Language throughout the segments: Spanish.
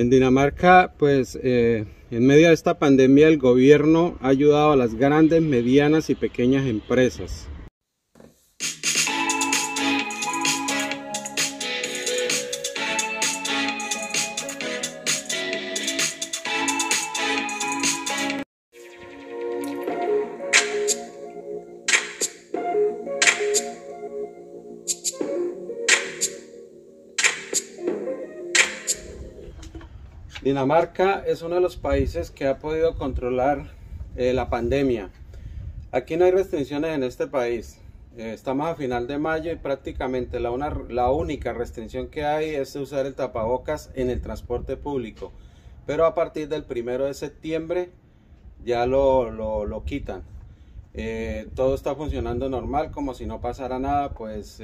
En Dinamarca, pues eh, en medio de esta pandemia el gobierno ha ayudado a las grandes, medianas y pequeñas empresas. Dinamarca es uno de los países que ha podido controlar eh, la pandemia. Aquí no hay restricciones en este país. Eh, estamos a final de mayo y prácticamente la, única restricción que hay es usar el tapabocas en el transporte público. Pero a partir del primero de septiembre ya lo, quitan. Eh, todo está funcionando normal, como si no pasara nada, pues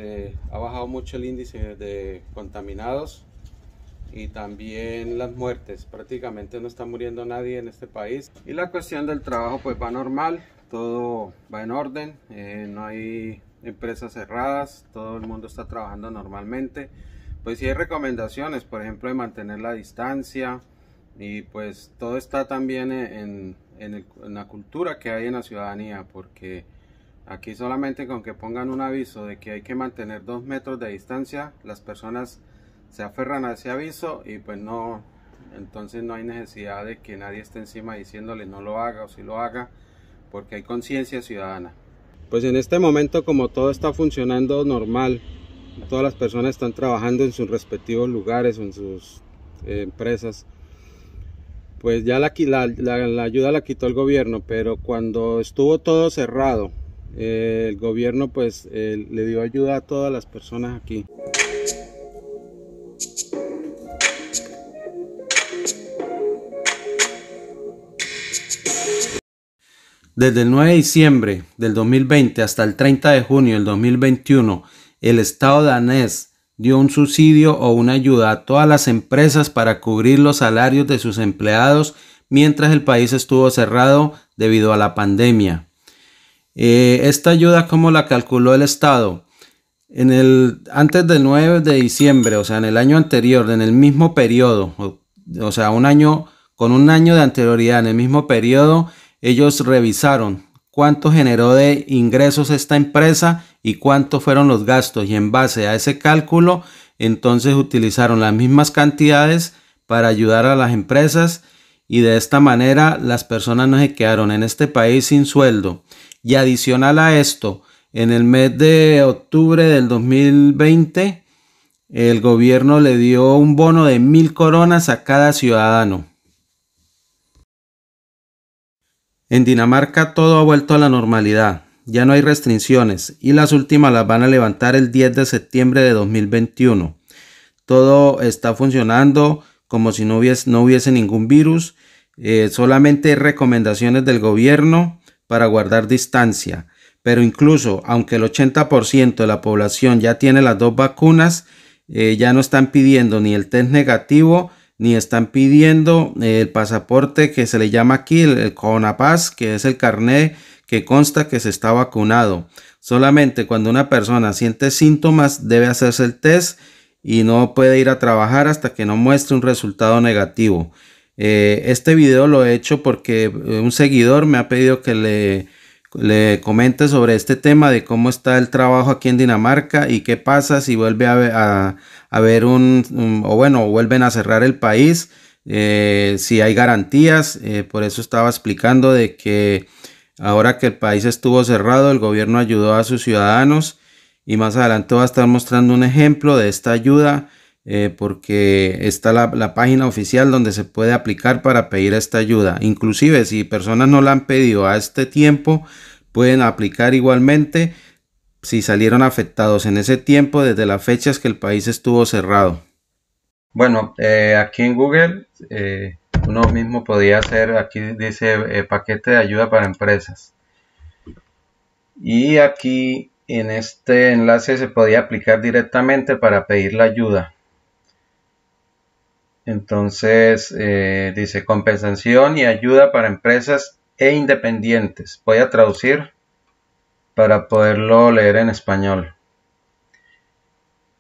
ha bajado mucho el índice de contaminados y también las muertes. Prácticamente no está muriendo nadie en este país. Y la cuestión del trabajo pues va normal, todo va en orden, eh, no hay empresas cerradas, todo el mundo está trabajando normalmente. Pues sí hay recomendaciones, por ejemplo, de mantener la distancia y pues todo está también en, en la cultura que hay en la ciudadanía porque... Aquí solamente con que pongan un aviso de que hay que mantener dos metros de distancia, las personas se aferran a ese aviso y pues no, entonces no hay necesidad de que nadie esté encima diciéndole no lo haga o si lo haga, porque hay conciencia ciudadana. Pues en este momento como todo está funcionando normal, todas las personas están trabajando en sus respectivos lugares, en sus eh, empresas, pues ya la, ayuda la quitó el gobierno, pero cuando estuvo todo cerrado, eh, el gobierno pues eh, le dio ayuda a todas las personas aquí. Desde el 9 de diciembre del 2020 hasta el 30 de junio del 2021, el Estado danés dio un subsidio o una ayuda a todas las empresas para cubrir los salarios de sus empleados mientras el país estuvo cerrado debido a la pandemia. Eh, esta ayuda, ¿cómo la calculó el Estado? el, antes del 9 de diciembre, o sea, en el año anterior, en el mismo periodo, o, sea, un año, con un año de anterioridad, en el mismo periodo, ellos revisaron cuánto generó de ingresos esta empresa y cuántos fueron los gastos. Y en base a ese cálculo, entonces utilizaron las mismas cantidades para ayudar a las empresas y de esta manera las personas no se quedaron en este país sin sueldo. Y adicional a esto, en el mes de octubre del 2020, el gobierno le dio un bono de mil coronas a cada ciudadano. En Dinamarca todo ha vuelto a la normalidad, ya no hay restricciones y las últimas las van a levantar el 10 de septiembre de 2021. Todo está funcionando como si no hubiese, ningún virus, eh, Solamente solamente recomendaciones del gobierno para guardar distancia. Pero incluso aunque el 80% de la población ya tiene las dos vacunas, eh, ya no están pidiendo ni el test negativo, ni están pidiendo eh, el pasaporte que se le llama aquí el, CONAPAS, que es el carné que consta que se está vacunado. Solamente cuando una persona siente síntomas debe hacerse el test y no puede ir a trabajar hasta que no muestre un resultado negativo. Eh, este video lo he hecho porque un seguidor me ha pedido que le le comente sobre este tema de cómo está el trabajo aquí en Dinamarca y qué pasa si vuelve a, haber un, o bueno, vuelven a cerrar el país, eh, si hay garantías, eh, por eso estaba explicando de que ahora que el país estuvo cerrado, el gobierno ayudó a sus ciudadanos y más adelante va a estar mostrando un ejemplo de esta ayuda eh, porque está la, página oficial donde se puede aplicar para pedir esta ayuda. Inclusive si personas no la han pedido a este tiempo, pueden aplicar igualmente si salieron afectados en ese tiempo desde las fechas que el país estuvo cerrado. Bueno, eh, aquí en Google eh, uno mismo podía hacer, aquí dice paquete de ayuda para empresas. Y aquí en este enlace se podía aplicar directamente para pedir la ayuda. Entonces, eh, dice, compensación y ayuda para empresas e independientes. Voy a traducir para poderlo leer en español.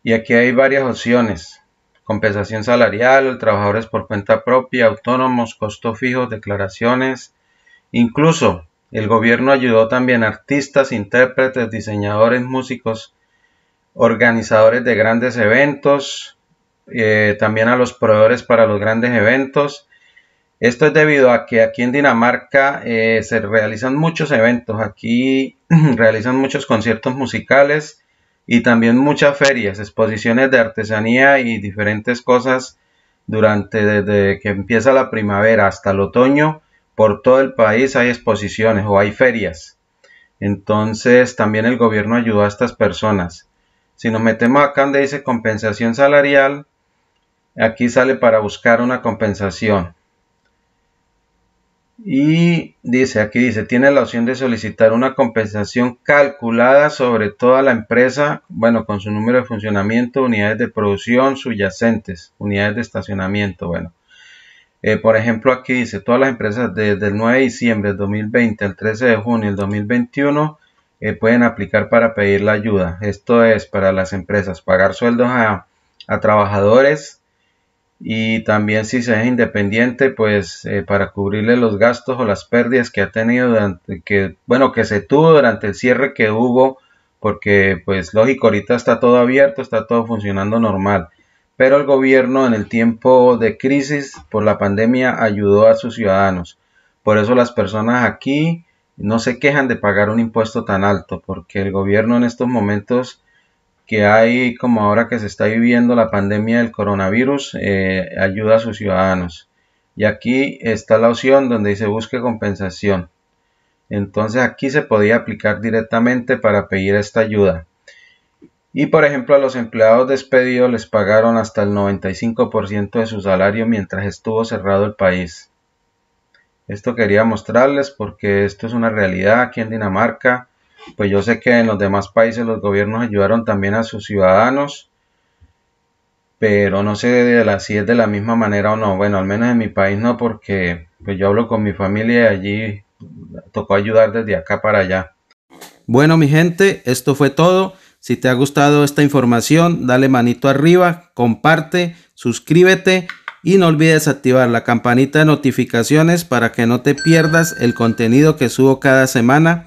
Y aquí hay varias opciones. Compensación salarial, trabajadores por cuenta propia, autónomos, costos fijos, declaraciones. Incluso el gobierno ayudó también a artistas, intérpretes, diseñadores, músicos, organizadores de grandes eventos, eh, también a los proveedores para los grandes eventos. Esto es debido a que aquí en Dinamarca eh, se realizan muchos eventos, aquí realizan muchos conciertos musicales y también muchas ferias, exposiciones de artesanía y diferentes cosas durante desde que empieza la primavera hasta el otoño. Por todo el país hay exposiciones o hay ferias. Entonces también el gobierno ayudó a estas personas. Si nos metemos acá donde dice compensación salarial, Aquí sale para buscar una compensación. Y dice, aquí dice, tiene la opción de solicitar una compensación calculada sobre toda la empresa, bueno, con su número de funcionamiento, unidades de producción subyacentes, unidades de estacionamiento, bueno. Eh, por ejemplo, aquí dice, todas las empresas desde el 9 de diciembre del 2020 al 13 de junio del 2021 eh, pueden aplicar para pedir la ayuda. Esto es para las empresas, pagar sueldos a, a trabajadores y también si se es independiente pues eh, para cubrirle los gastos o las pérdidas que ha tenido durante que bueno que se tuvo durante el cierre que hubo porque pues lógico ahorita está todo abierto está todo funcionando normal pero el gobierno en el tiempo de crisis por la pandemia ayudó a sus ciudadanos por eso las personas aquí no se quejan de pagar un impuesto tan alto porque el gobierno en estos momentos que hay como ahora que se está viviendo la pandemia del coronavirus, eh, ayuda a sus ciudadanos. Y aquí está la opción donde dice busque compensación. Entonces aquí se podía aplicar directamente para pedir esta ayuda. Y por ejemplo a los empleados despedidos les pagaron hasta el 95% de su salario mientras estuvo cerrado el país. Esto quería mostrarles porque esto es una realidad aquí en Dinamarca pues yo sé que en los demás países los gobiernos ayudaron también a sus ciudadanos, pero no sé si es de la misma manera o no. Bueno, al menos en mi país no, porque pues, yo hablo con mi familia y allí tocó ayudar desde acá para allá. Bueno, mi gente, esto fue todo. Si te ha gustado esta información, dale manito arriba, comparte, suscríbete y no olvides activar la campanita de notificaciones para que no te pierdas el contenido que subo cada semana